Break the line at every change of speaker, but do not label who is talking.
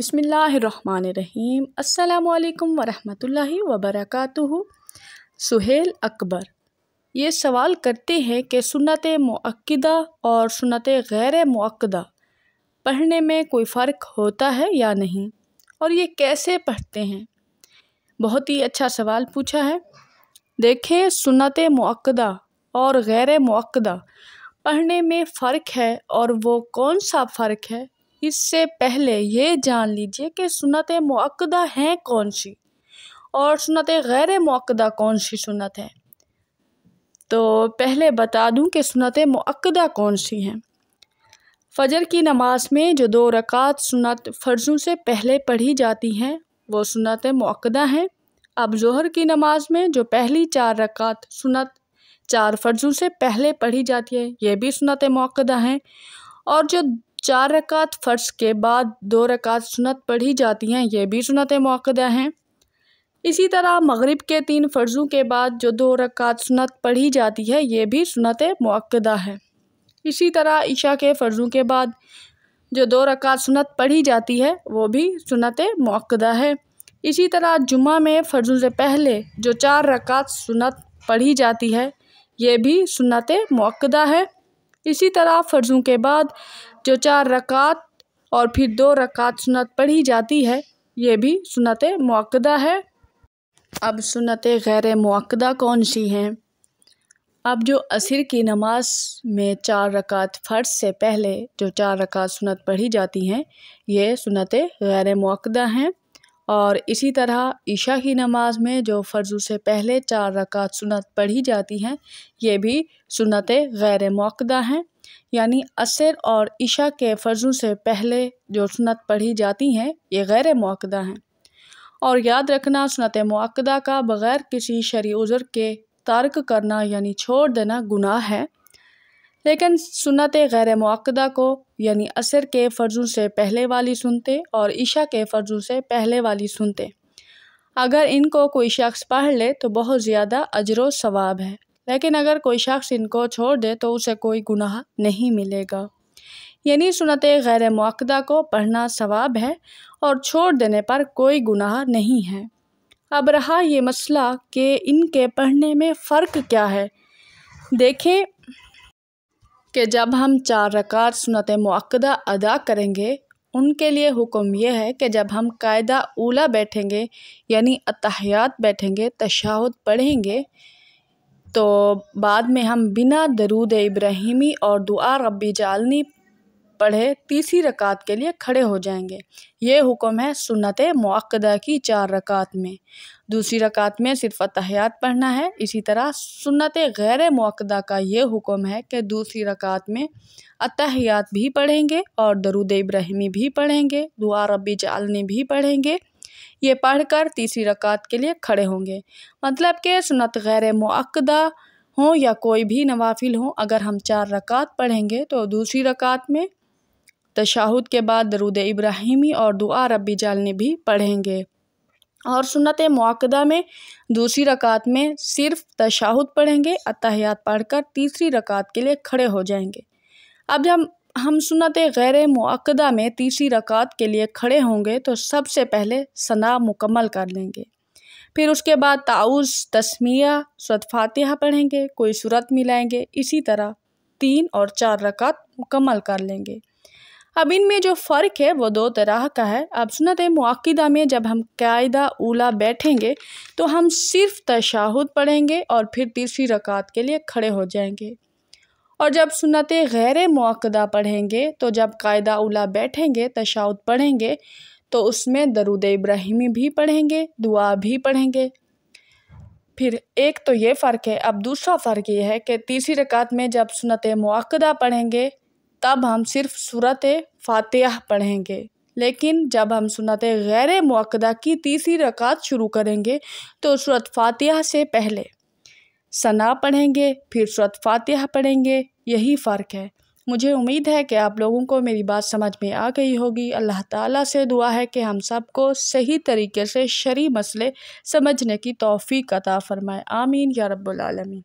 बिसमीम् अल्लाम वरहमतुल्लाहि सुहेल अकबर ये सवाल करते हैं कि सुनत मक्दा और सुनत गैर मक्दा पढ़ने में कोई फ़र्क होता है या नहीं और ये कैसे पढ़ते हैं बहुत ही अच्छा सवाल पूछा है देखें सुनत मक्दा और गैर मक्दा पढ़ने में फ़र्क है और वो कौन सा फ़र्क है इससे पहले ये जान लीजिए कि सुनत मक्दा हैं कौन सी और सुनत गैर मक्दा कौन सी सुनत है तो पहले बता दूं कि सुनत मक्दा कौन सी हैं फ़जर की नमाज में जो दो रकात सुनत फ़र्ज़ों से पहले पढ़ी जाती हैं वो सुनत मक्दा हैं अब जहर की नमाज में जो पहली चार रकात सुनत चार फ़र्ज़ों से पहले पढ़ी जाती है ये भी सुनत मक्दा हैं और जो चार रकात फ़र्श के बाद दो रकात सुनत पढ़ी जाती हैं ये भी सुनत मौक़दा हैं इसी तरह मगरिब के तीन फ़र्ज़ों के बाद जो दो रकात सुनत पढ़ी जाती है ये भी सुनत मौक़दा है इसी तरह ईशा के फ़र्ज़ों के बाद जो दो रकात सुनत पढ़ी जाती है वो भी सुनत मौक़दा है इसी तरह जुमा में फ़र्ज़ों से पहले जो चार रकात सुनत पढ़ी जाती है ये भी सुनत मौक़दा है इसी तरह फ़र्ज़ों के बाद जो चार रकात और फिर दो रकात सुनत पढ़ी जाती है ये भी सुनत मौक़दा है अब सुनत गैर मौक़दा कौन सी हैं अब जो असर की नमाज में चार रकात फ़र्ज से पहले जो चार रकात सुनत पढ़ी जाती हैं ये सुनत गैर मौक़दा हैं और इसी तरह ईशा की नमाज़ में जो फ़र्जों से पहले चार रकात सुनत पढ़ी जाती हैं ये भी सुनत गैर मौकदा हैं यानी असर और ईशा के फ़र्जों से पहले जो सुनत पढ़ी जाती हैं ये गैर मौकदा हैं और याद रखना सुनत मौकदा का बग़ैर किसी शरी उज़र के तर्क करना यानी छोड़ देना गुनाह है लेकिन सुनत गैर मौकदा को यानी असर के फ़र्ज़ों से पहले वाली सुनते और ईशा के फ़र्ज़ों से पहले वाली सुनते अगर इनको कोई शख्स पढ़ ले तो बहुत ज़्यादा अजर सवाब है लेकिन अगर कोई शख्स इनको छोड़ दे तो उसे कोई गुनाह नहीं मिलेगा यानी सुनत गैर मौकदा को पढ़ना सवाब है और छोड़ देने पर कोई गुनाह नहीं है अब रहा ये मसला कि इनके पढ़ने में फ़र्क क्या है देखें कि जब हम चार रकात सुनत मक्दा अदा करेंगे उनके लिए हुक्म यह है कि जब हम कायदा ऊला बैठेंगे यानी अतहयात बैठेंगे तशाहुद पढ़ेंगे तो बाद में हम बिना दरूद इब्राहिमी और दुआ रब्बी जालनी पढ़े तीसरी रकात के लिए खड़े हो जाएंगे ये हुक्म है सुन्नत मौक़दा की चार रकात में दूसरी रकात में सिर्फ तहयात पढ़ना है इसी तरह सुन्नत गैर मौक़दा का ये हुक्म है कि दूसरी रकात में अतहयात भी पढ़ेंगे और दरुद इब्राहिमी भी पढ़ेंगे दुआ रबी जालनी भी पढ़ेंगे ये पढ़कर तीसरी रकात के लिए खड़े होंगे मतलब कि सुन्नत गैर मौक़दा हों या कोई भी नवाफिल हों अगर हम चार रकात पढ़ेंगे तो दूसरी रकात में तशाहुद के बाद दरुद इब्राहिमी और दुआ रबी जालनी भी पढ़ेंगे और सुनत मौकदा में दूसरी रकात में सिर्फ तशाहुद पढ़ेंगे अतहयात पढ़कर तीसरी रकात के लिए खड़े हो जाएंगे अब जब हम सुनत गैर मौकदा में तीसरी रकात के लिए खड़े होंगे तो सबसे पहले सना मुकम्मल कर लेंगे फिर उसके बाद ताउज़ तस्मिया सत फातिहा पढ़ेंगे कोई सूरत मिलाएंगे इसी तरह तीन और चार रकात मुकम्मल कर लेंगे अब इनमें जो फ़र्क है वो दो तरह का है अब सुनत मौक़दा में जब हम कायदा ऊला बैठेंगे तो हम सिर्फ तशाहुद पढ़ेंगे और फिर तीसरी रकात के लिए खड़े हो जाएंगे और जब सुनत गैर मौक़दा पढ़ेंगे तो जब कायदा उला बैठेंगे तशाहुद पढ़ेंगे तो उसमें दरुद इब्राहिमी भी पढ़ेंगे दुआ भी पढ़ेंगे फिर एक तो ये फ़र्क है अब दूसरा फ़र्क ये है कि तीसरी रकात में जब सुनत मौक़दा पढ़ेंगे तब हम सिर्फ सूरत फ़ातह पढ़ेंगे लेकिन जब हम सुनत गैर मौकदा की तीसरी रकात शुरू करेंगे तो सूरत फातह से पहले सना पढ़ेंगे फिर सूरत फातह पढ़ेंगे यही फ़र्क है मुझे उम्मीद है कि आप लोगों को मेरी बात समझ में आ गई होगी अल्लाह ताला से दुआ है कि हम सबको सही तरीके से शरी मसले समझने की तोफ़ी कता फ़रमाए आमीन या रब्बुल आलमीन